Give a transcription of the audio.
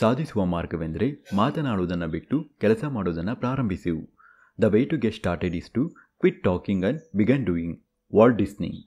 ಸಾಧಿಸುವ ಮಾರ್ಗವೆಂದರೆ ಮಾತನಾಡುವುದನ್ನು ಬಿಟ್ಟು ಕೆಲಸ ಮಾಡುವುದನ್ನು ಪ್ರಾರಂಭಿಸು the way to get started is to quit talking and begin doing Walt ಡಿಸ್ನಿಂಗ್